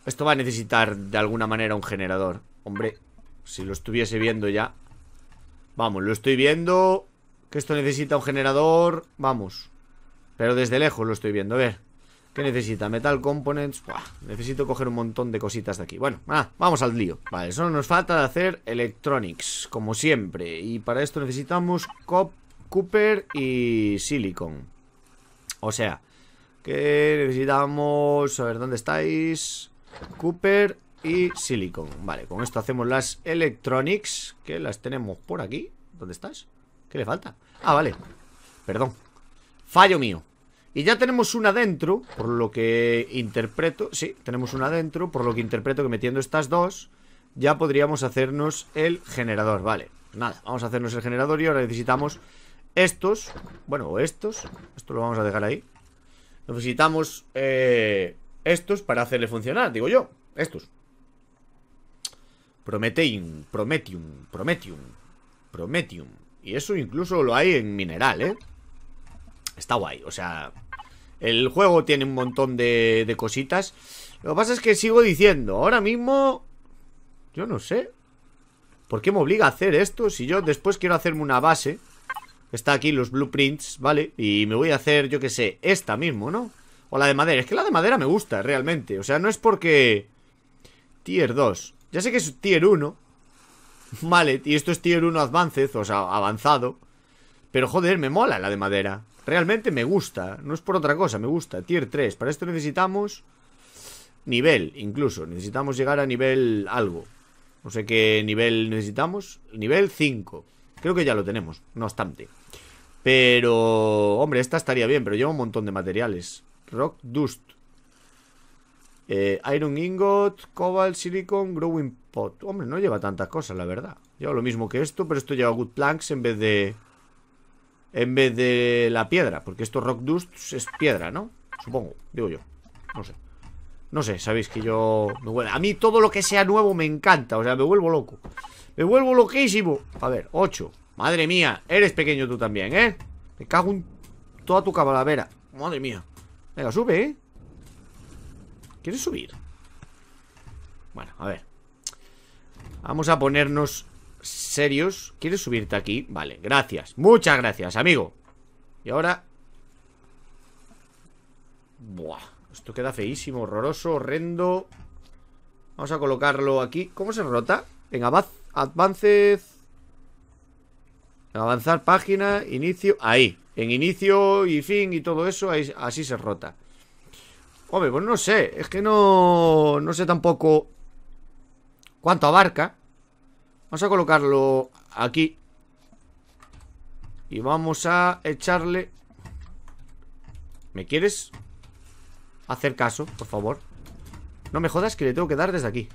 Esto va a necesitar de alguna manera un generador. Hombre, si lo estuviese viendo ya. Vamos, lo estoy viendo. Que esto necesita un generador. Vamos. Pero desde lejos lo estoy viendo. A ver. ¿Qué necesita? Metal components. necesito coger un montón de cositas de aquí. Bueno, ah, vamos al lío. Vale, solo nos falta hacer electronics, como siempre. Y para esto necesitamos cop, cooper y silicon. O sea, que necesitamos... A ver, ¿dónde estáis? Cooper y silicon. Vale, con esto hacemos las electronics, que las tenemos por aquí. ¿Dónde estás? ¿Qué le falta? Ah, vale. Perdón. Fallo mío. Y ya tenemos una dentro, por lo que interpreto, sí, tenemos una dentro, por lo que interpreto que metiendo estas dos, ya podríamos hacernos el generador, vale. Pues nada, vamos a hacernos el generador y ahora necesitamos estos, bueno, estos, esto lo vamos a dejar ahí. Necesitamos eh, estos para hacerle funcionar, digo yo, estos. Prometein, Prometium, Prometium, Prometium. Y eso incluso lo hay en mineral, ¿eh? Está guay, o sea, el juego tiene un montón de, de cositas. Lo que pasa es que sigo diciendo, ahora mismo... Yo no sé. ¿Por qué me obliga a hacer esto? Si yo después quiero hacerme una base... Está aquí los blueprints, ¿vale? Y me voy a hacer, yo qué sé, esta mismo, ¿no? O la de madera. Es que la de madera me gusta, realmente. O sea, no es porque... Tier 2. Ya sé que es tier 1. Vale, y esto es tier 1 advanced, o sea, avanzado. Pero joder, me mola la de madera. Realmente me gusta, no es por otra cosa, me gusta. Tier 3, para esto necesitamos nivel, incluso. Necesitamos llegar a nivel algo. No sé qué nivel necesitamos. Nivel 5. Creo que ya lo tenemos, no obstante. Pero, hombre, esta estaría bien, pero lleva un montón de materiales. Rock Dust. Eh, Iron Ingot, Cobalt, Silicon, Growing Pot. Hombre, no lleva tantas cosas, la verdad. Lleva lo mismo que esto, pero esto lleva Good Planks en vez de en vez de la piedra, porque esto rock dust es piedra, ¿no? Supongo, digo yo. No sé. No sé, sabéis que yo A mí todo lo que sea nuevo me encanta, o sea, me vuelvo loco. Me vuelvo loquísimo. A ver, 8. Madre mía, eres pequeño tú también, ¿eh? Me cago en toda tu cabalavera. Madre mía. Venga, sube, ¿eh? ¿Quieres subir? Bueno, a ver. Vamos a ponernos serios. ¿Quieres subirte aquí? Vale, gracias. Muchas gracias, amigo. Y ahora... Buah, esto queda feísimo, horroroso, horrendo. Vamos a colocarlo aquí. ¿Cómo se rota? En avances... Avanzar página, inicio... Ahí, en inicio y fin y todo eso, así se rota. Hombre, pues no sé, es que no... No sé tampoco cuánto abarca. Vamos a colocarlo aquí. Y vamos a echarle... ¿Me quieres hacer caso, por favor? No me jodas que le tengo que dar desde aquí.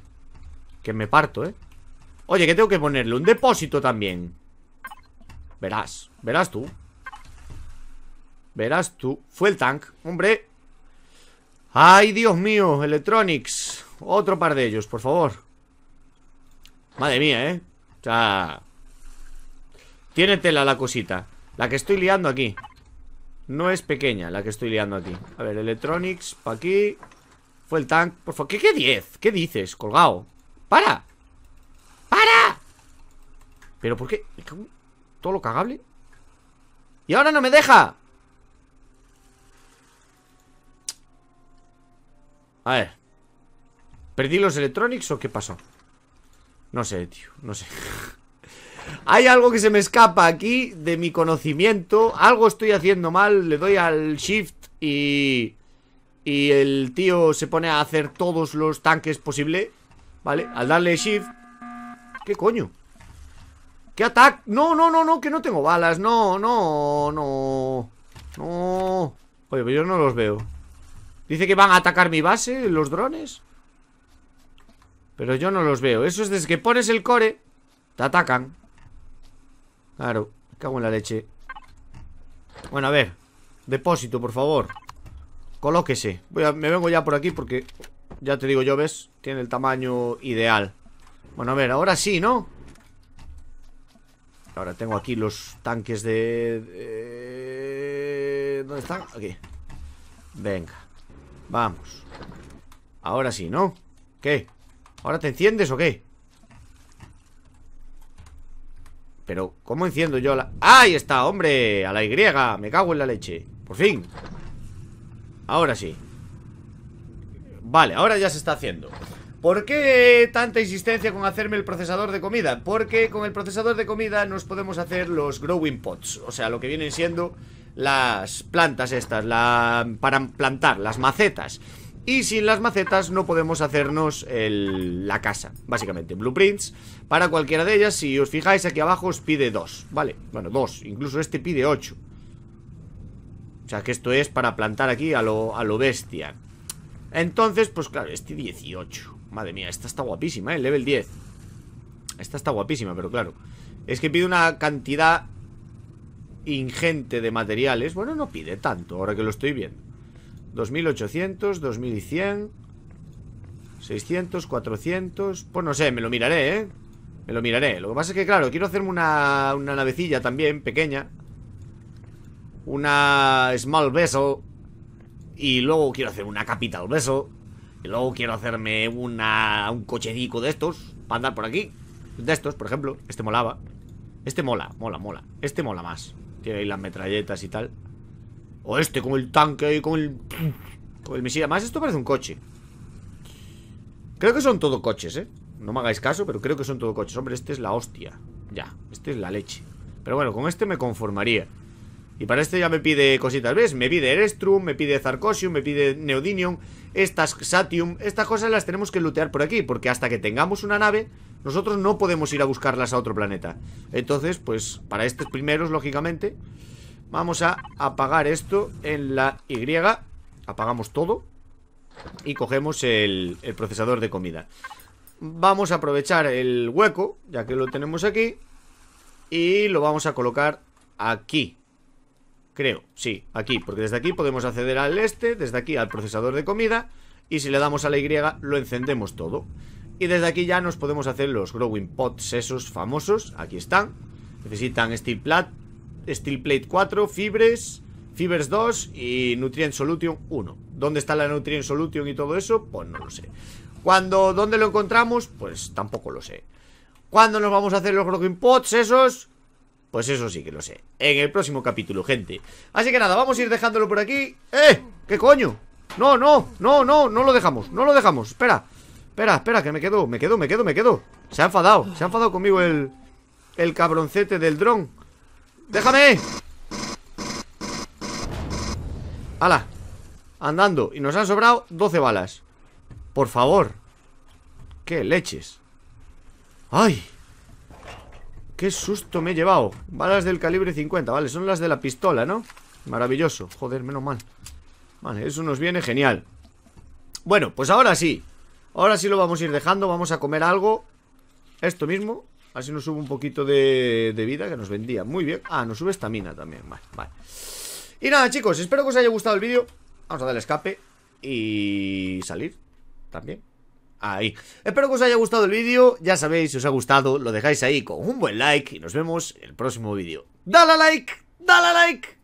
Que me parto, ¿eh? Oye, que tengo que ponerle un depósito también. Verás, verás tú. Verás tú. Fue el tank, hombre. ¡Ay, Dios mío! Electronics. Otro par de ellos, por favor. Madre mía, ¿eh? O sea... Tiene tela la cosita La que estoy liando aquí No es pequeña la que estoy liando aquí A ver, electronics, pa' aquí Fue el tank, por favor ¿Qué, qué 10? ¿Qué dices? Colgado ¡Para! ¡Para! ¿Pero por qué? Todo lo cagable ¡Y ahora no me deja! A ver ¿Perdí los electronics o qué pasó? No sé, tío, no sé Hay algo que se me escapa aquí de mi conocimiento Algo estoy haciendo mal, le doy al shift y... Y el tío se pone a hacer todos los tanques posible ¿Vale? Al darle shift ¿Qué coño? ¿Qué ataque? No, no, no, no, que no tengo balas No, no, no No Oye, pero pues yo no los veo Dice que van a atacar mi base, los drones pero yo no los veo. Eso es desde que pones el core, te atacan. Claro, cago en la leche. Bueno, a ver. Depósito, por favor. Colóquese. Voy me vengo ya por aquí porque, ya te digo yo, ¿ves? Tiene el tamaño ideal. Bueno, a ver, ahora sí, ¿no? Ahora tengo aquí los tanques de... de... ¿Dónde están? Aquí. Venga. Vamos. Ahora sí, ¿no? ¿Qué? ¿Ahora te enciendes o qué? Pero, ¿cómo enciendo yo la...? ¡Ahí está, hombre! A la Y, me cago en la leche Por fin Ahora sí Vale, ahora ya se está haciendo ¿Por qué tanta insistencia con hacerme el procesador de comida? Porque con el procesador de comida nos podemos hacer los growing pots O sea, lo que vienen siendo las plantas estas la... Para plantar, las macetas y sin las macetas no podemos hacernos la casa, básicamente. Blueprints para cualquiera de ellas. Si os fijáis, aquí abajo os pide dos, ¿vale? Bueno, dos. Incluso este pide ocho. O sea, que esto es para plantar aquí a lo, a lo bestia. Entonces, pues claro, este 18. Madre mía, esta está guapísima, ¿eh? Level 10. Esta está guapísima, pero claro. Es que pide una cantidad ingente de materiales. Bueno, no pide tanto, ahora que lo estoy viendo. 2800, 2100 600, 400 Pues no sé, me lo miraré, ¿eh? Me lo miraré, lo que pasa es que claro, quiero hacerme una, una navecilla también, pequeña Una small vessel Y luego quiero hacer una capital vessel Y luego quiero hacerme una, un cochecico de estos Para andar por aquí De estos, por ejemplo, este molaba Este mola, mola, mola Este mola más Tiene ahí las metralletas y tal o este con el tanque y con el... Con el misil. Además, esto parece un coche. Creo que son todo coches, ¿eh? No me hagáis caso, pero creo que son todo coches. Hombre, este es la hostia. Ya, este es la leche. Pero bueno, con este me conformaría. Y para este ya me pide cositas, ¿ves? Me pide Erestrum, me pide Zarcosium, me pide Neodinium, estas Satium. Estas cosas las tenemos que lootear por aquí, porque hasta que tengamos una nave, nosotros no podemos ir a buscarlas a otro planeta. Entonces, pues, para estos primeros, lógicamente... Vamos a apagar esto en la Y. Apagamos todo. Y cogemos el, procesador de comida. Vamos a aprovechar el hueco, ya que lo tenemos aquí. Y lo vamos a colocar aquí. Creo, sí, aquí. Porque desde aquí podemos acceder al este, desde aquí al procesador de comida. Y si le damos a la Y, lo encendemos todo. Y desde aquí ya nos podemos hacer los growing pots esos famosos. Aquí están. Necesitan steel plat, Steel Plate 4, Fibres, Fibres 2 y Nutrient Solution 1. ¿Dónde está la Nutrient Solution y todo eso? Pues no lo sé. Cuando, ¿Dónde lo encontramos? Pues tampoco lo sé. ¿Cuándo nos vamos a hacer los Growing Pots esos? Pues eso sí que lo sé. En el próximo capítulo, gente. Así que nada, vamos a ir dejándolo por aquí. ¡Eh! ¿Qué coño? No, no, no, no, no lo dejamos, no lo dejamos. Espera, espera, espera, que me quedo, me quedo, me quedo, me quedo. Se ha enfadado, se ha enfadado conmigo el, el cabroncete del dron. ¡Déjame! ¡Hala! Andando. Y nos han sobrado 12 balas. Por favor. ¡Qué leches! ¡Ay! ¡Qué susto me he llevado! Balas del calibre 50, vale, son las de la pistola, ¿no? Maravilloso, joder, menos mal Vale, eso nos viene genial Bueno, pues ahora sí Ahora sí lo vamos a ir dejando, vamos a comer algo Esto mismo Así nos sube un poquito de, vida, que nos vendía muy bien. Ah, nos sube estamina también, vale, vale. Y nada, chicos, espero que os haya gustado el vídeo. Vamos a darle escape y salir también. Ahí. Espero que os haya gustado el vídeo. Ya sabéis, si os ha gustado, lo dejáis ahí con un buen like y nos vemos en el próximo vídeo. ¡Dale like! ¡Dale like!